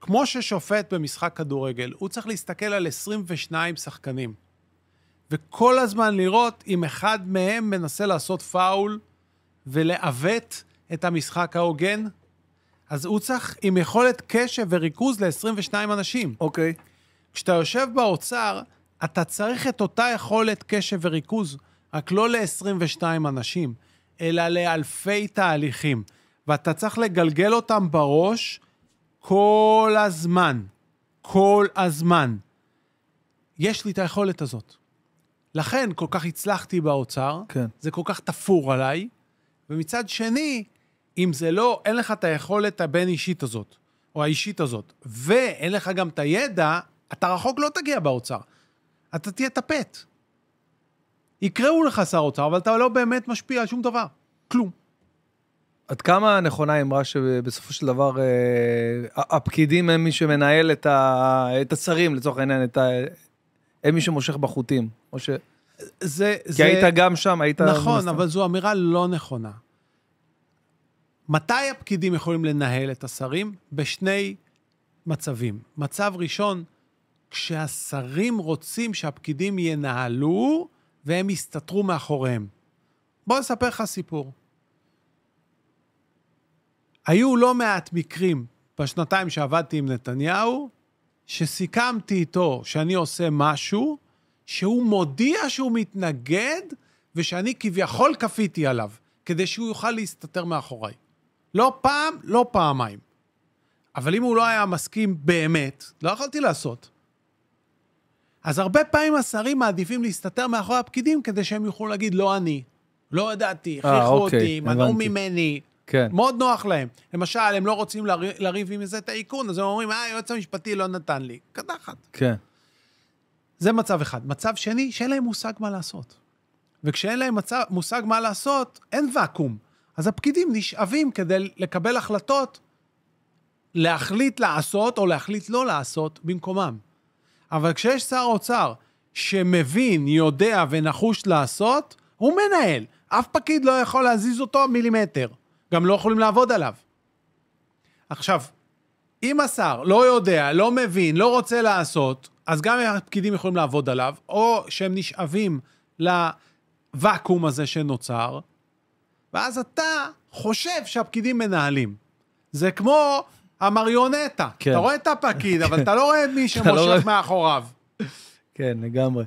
כמו ששופט במשחק כדורגל, הוא צריך להסתכל על 22 שחקנים, וכל הזמן לראות אם אחד מהם מנסה לעשות פאול ולעוות את המשחק ההוגן, אז הוא צריך עם יכולת קשב וריכוז ל-22 אנשים. אוקיי. Okay. כשאתה יושב באוצר, אתה צריך את אותה יכולת קשב וריכוז, רק לא ל-22 אנשים, אלא לאלפי תהליכים, ואתה צריך לגלגל אותם בראש, כל הזמן, כל הזמן. יש לי את היכולת הזאת. לכן כל כך הצלחתי באוצר, כן. זה כל כך תפור עליי, ומצד שני, אם זה לא, אין לך את היכולת הבין-אישית הזאת, או האישית הזאת, ואין לך גם את הידע, אתה רחוק לא תגיע באוצר. אתה תהיה טפט. יקראו לך שר אוצר, אבל אתה לא באמת משפיע על שום דבר. כלום. עד כמה נכונה אמרה שבסופו של דבר אה, הפקידים הם מי שמנהל את, ה, את השרים, לצורך העניין, את ה, הם מי שמושך בחוטים? או ש... זה, כי זה... היית גם שם, היית... נכון, מסתם. אבל זו אמירה לא נכונה. מתי הפקידים יכולים לנהל את השרים? בשני מצבים. מצב ראשון, כשהשרים רוצים שהפקידים ינהלו והם יסתתרו מאחוריהם. בואו נספר לך סיפור. היו לא מעט מקרים בשנתיים שעבדתי עם נתניהו, שסיכמתי איתו שאני עושה משהו, שהוא מודיע שהוא מתנגד ושאני כביכול כפיתי עליו, כדי שהוא יוכל להסתתר מאחוריי. לא פעם, לא פעמיים. אבל אם הוא לא היה מסכים באמת, לא יכולתי לעשות. אז הרבה פעמים השרים מעדיפים להסתתר מאחורי הפקידים כדי שהם יוכלו להגיד, לא אני, לא ידעתי, אה, הכריחו אוקיי, אותי, מנעו ממני. כן. מאוד נוח להם. למשל, הם לא רוצים לריב, לריב עם איזה טייקון, אז הם אומרים, אה, היועץ המשפטי לא נתן לי. קדחת. כן. זה מצב אחד. מצב שני, שאין להם מושג מה לעשות. וכשאין להם מצב, מושג מה לעשות, אין ואקום. אז הפקידים נשאבים כדי לקבל החלטות, להחליט לעשות או להחליט לא לעשות במקומם. אבל כשיש שר אוצר שמבין, יודע ונחוש לעשות, הוא מנהל. אף פקיד לא יכול להזיז אותו מילימטר. גם לא יכולים לעבוד עליו. עכשיו, אם השר לא יודע, לא מבין, לא רוצה לעשות, אז גם הפקידים יכולים לעבוד עליו, או שהם נשאבים לוואקום הזה שנוצר, ואז אתה חושב שהפקידים מנהלים. זה כמו המריונטה. כן. אתה רואה את הפקיד, אבל אתה לא רואה את מי לא שמושך מאחוריו. כן, לגמרי.